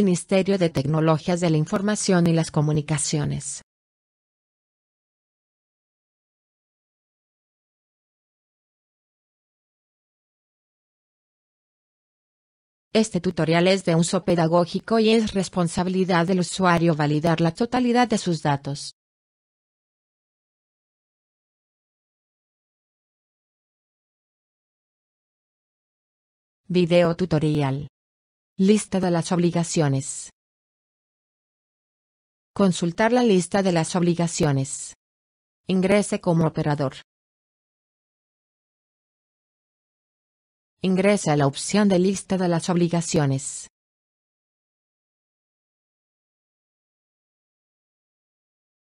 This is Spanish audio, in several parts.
Ministerio de Tecnologías de la Información y las Comunicaciones. Este tutorial es de uso pedagógico y es responsabilidad del usuario validar la totalidad de sus datos. Video tutorial Lista de las obligaciones. Consultar la lista de las obligaciones. Ingrese como operador. Ingrese a la opción de lista de las obligaciones.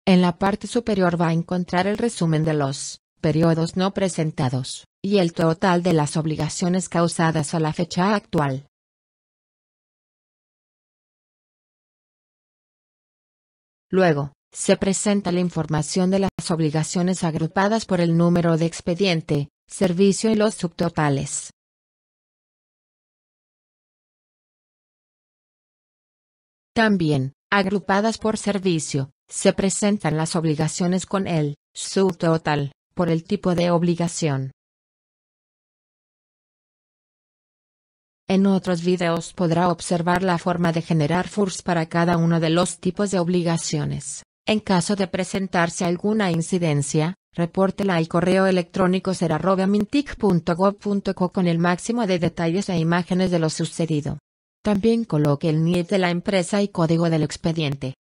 En la parte superior va a encontrar el resumen de los periodos no presentados y el total de las obligaciones causadas a la fecha actual. Luego, se presenta la información de las obligaciones agrupadas por el número de expediente, servicio y los subtotales. También, agrupadas por servicio, se presentan las obligaciones con el subtotal, por el tipo de obligación. En otros videos podrá observar la forma de generar FURS para cada uno de los tipos de obligaciones. En caso de presentarse alguna incidencia, repórtela al correo electrónico mintic.gov.co con el máximo de detalles e imágenes de lo sucedido. También coloque el NIE de la empresa y código del expediente.